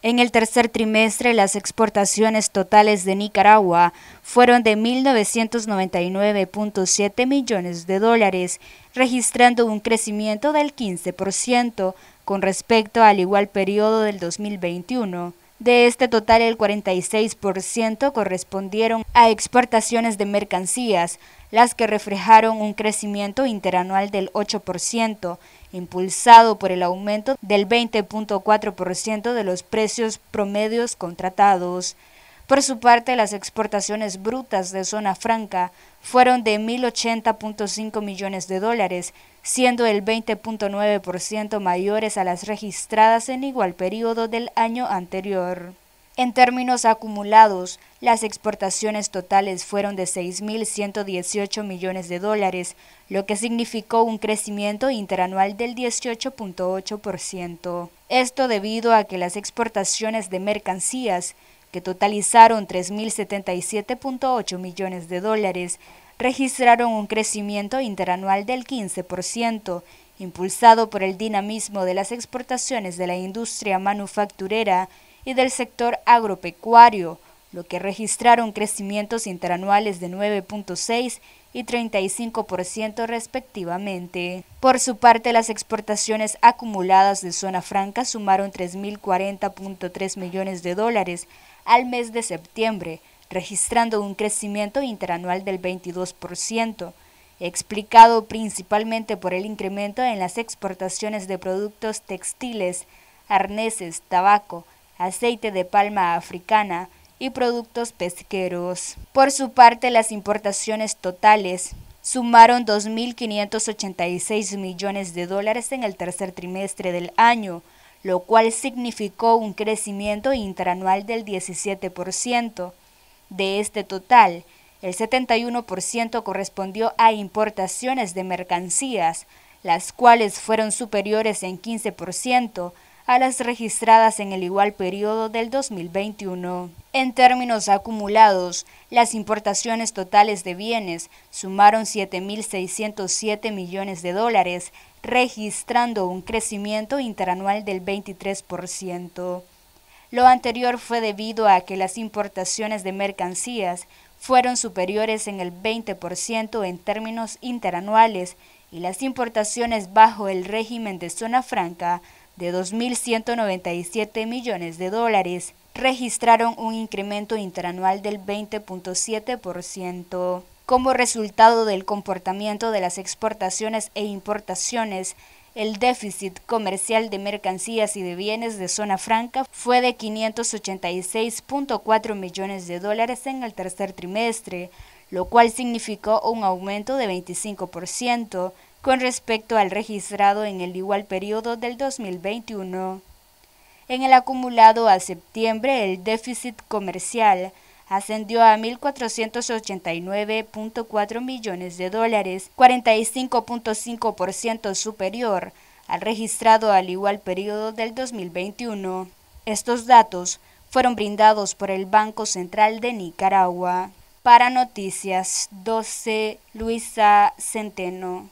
En el tercer trimestre, las exportaciones totales de Nicaragua fueron de 1.999.7 millones de dólares, registrando un crecimiento del 15% con respecto al igual periodo del 2021. De este total, el 46% correspondieron a exportaciones de mercancías, las que reflejaron un crecimiento interanual del 8%, impulsado por el aumento del 20.4% de los precios promedios contratados. Por su parte, las exportaciones brutas de zona franca fueron de 1.080.5 millones de dólares, siendo el 20.9% mayores a las registradas en igual periodo del año anterior. En términos acumulados, las exportaciones totales fueron de 6.118 millones de dólares, lo que significó un crecimiento interanual del 18.8%. Esto debido a que las exportaciones de mercancías, que totalizaron 3.077.8 millones de dólares, registraron un crecimiento interanual del 15%, impulsado por el dinamismo de las exportaciones de la industria manufacturera, y del sector agropecuario, lo que registraron crecimientos interanuales de 9.6 y 35% respectivamente. Por su parte, las exportaciones acumuladas de zona franca sumaron 3.040.3 millones de dólares al mes de septiembre, registrando un crecimiento interanual del 22%, explicado principalmente por el incremento en las exportaciones de productos textiles, arneses, tabaco, aceite de palma africana y productos pesqueros. Por su parte, las importaciones totales sumaron 2.586 millones de dólares en el tercer trimestre del año, lo cual significó un crecimiento interanual del 17%. De este total, el 71% correspondió a importaciones de mercancías, las cuales fueron superiores en 15% a las registradas en el igual periodo del 2021. En términos acumulados, las importaciones totales de bienes sumaron 7.607 millones de dólares, registrando un crecimiento interanual del 23%. Lo anterior fue debido a que las importaciones de mercancías fueron superiores en el 20% en términos interanuales y las importaciones bajo el régimen de zona franca de 2.197 millones de dólares, registraron un incremento interanual del 20.7% como resultado del comportamiento de las exportaciones e importaciones, el déficit comercial de mercancías y de bienes de zona franca fue de 586.4 millones de dólares en el tercer trimestre, lo cual significó un aumento de 25%, con respecto al registrado en el igual periodo del 2021. En el acumulado a septiembre, el déficit comercial ascendió a 1.489.4 millones de dólares, 45.5% superior al registrado al igual periodo del 2021. Estos datos fueron brindados por el Banco Central de Nicaragua. Para Noticias 12, Luisa Centeno.